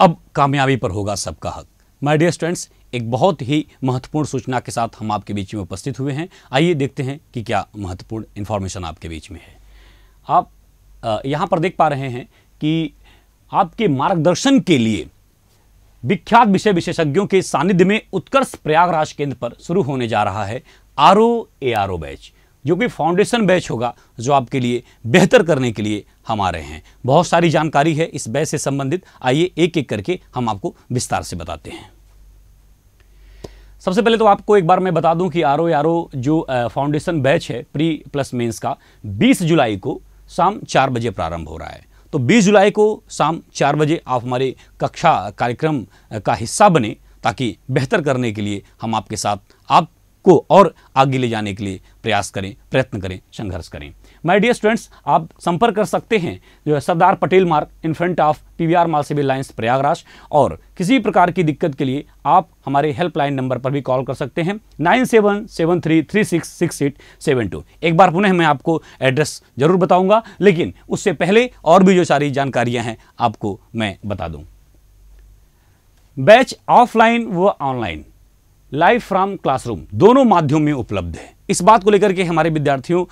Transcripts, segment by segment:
अब कामयाबी पर होगा सबका हक माय डियर स्टूडेंट्स एक बहुत ही महत्वपूर्ण सूचना के साथ हम आपके बीच में उपस्थित हुए हैं आइए देखते हैं कि क्या महत्वपूर्ण इन्फॉर्मेशन आपके बीच में है आप यहाँ पर देख पा रहे हैं कि आपके मार्गदर्शन के लिए विख्यात विषय विशेषज्ञों के सानिध्य में उत्कर्ष प्रयागराज केंद्र पर शुरू होने जा रहा है R O A R O batch जो कि फाउंडेशन बैच होगा जो आपके लिए बेहतर करने के लिए हम आ रहे हैं बहुत सारी जानकारी है इस बैच से संबंधित आइए एक एक करके हम आपको विस्तार से बताते हैं सबसे पहले तो आपको एक बार मैं बता दूं कि आर ओ आर ओ जो फाउंडेशन बैच है प्री प्लस मेंस का 20 जुलाई को शाम चार बजे प्रारंभ हो रहा है तो 20 जुलाई को शाम चार बजे आप हमारे कक्षा कार्यक्रम का हिस्सा बने ताकि बेहतर करने के लिए हम आपके साथ आप को और आगे ले जाने के लिए प्रयास करें प्रयत्न करें संघर्ष करें माय डियर स्टूडेंट्स आप संपर्क कर सकते हैं जो है Sardar Patel Marg in front of P V R mall Civil Lines Prayagraj और किसी प्रकार की दिक्कत के लिए आप हमारे हेल्पलाइन नंबर पर भी कॉल कर सकते हैं nine seven seven three three six six eight seven two एक बार पुनः मैं आपको एड्रेस जरूर बताऊंगा लेकिन उससे पहले और भी जो सारी जानकारियां हैं आपको मैं बता दूं बैच ऑफलाइन व ऑनलाइन लाइव फ्रॉम क्लासरूम दोनों माध्यम में उपलब्ध है इस बात को लेकर के हमारे विद्यार्थियों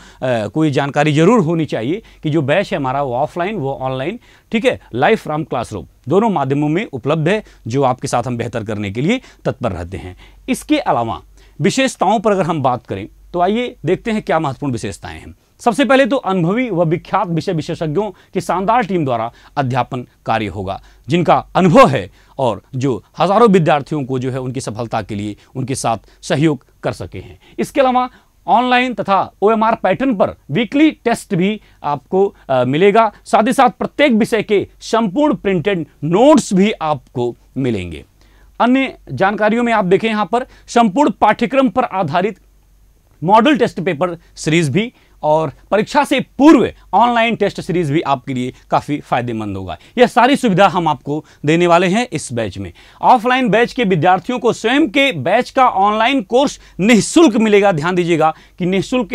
को ये जानकारी जरूर होनी चाहिए कि जो बैच है हमारा वो ऑफलाइन वो ऑनलाइन ठीक है लाइव फ्रॉम क्लासरूम दोनों माध्यमों में उपलब्ध है जो आपके साथ हम बेहतर करने के लिए तत्पर रहते हैं इसके अलावा विशेषताओं पर अगर हम बात करें तो आइए देखते हैं क्या महत्वपूर्ण विशेषताएं हैं सबसे पहले तो अनुभवी व विख्यात विषय विशेषज्ञों की शानदार टीम द्वारा अध्यापन कार्य होगा जिनका अनुभव है और जो हजारों विद्यार्थियों को जो है उनकी सफलता के लिए उनके साथ सहयोग कर सके हैं इसके अलावा ऑनलाइन तथा ओ पैटर्न पर वीकली टेस्ट भी आपको आ, मिलेगा साथ ही साथ प्रत्येक विषय के संपूर्ण प्रिंटेड नोट्स भी आपको मिलेंगे अन्य जानकारियों में आप देखें यहाँ पर संपूर्ण पाठ्यक्रम पर आधारित मॉडल टेस्ट पेपर सीरीज भी और परीक्षा से पूर्व ऑनलाइन टेस्ट सीरीज भी आपके लिए काफ़ी फायदेमंद होगा यह सारी सुविधा हम आपको देने वाले हैं इस बैच में ऑफलाइन बैच के विद्यार्थियों को स्वयं के बैच का ऑनलाइन कोर्स निःशुल्क मिलेगा ध्यान दीजिएगा कि निःशुल्क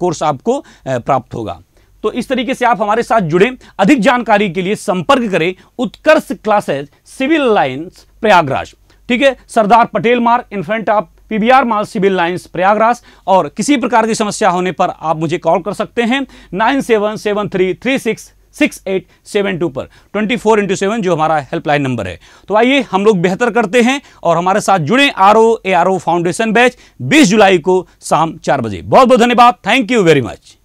कोर्स आपको प्राप्त होगा तो इस तरीके से आप हमारे साथ जुड़ें अधिक जानकारी के लिए संपर्क करें Utkarsh classes Civil Lines Prayagraj ठीक है Sardar Patel Marg front of PBR mall Civil Lines Prayagraj और किसी प्रकार की समस्या होने पर आप मुझे कॉल कर सकते हैं nine seven seven three three six six eight seven two पर ट्वेंटी फोर इंटू सेवन जो हमारा हेल्पलाइन नंबर है तो आइए हम लोग बेहतर करते हैं और हमारे साथ जुड़े R O A R O foundation batch बीस जुलाई को शाम चार बजे बहुत बहुत धन्यवाद थैंक यू वेरी मच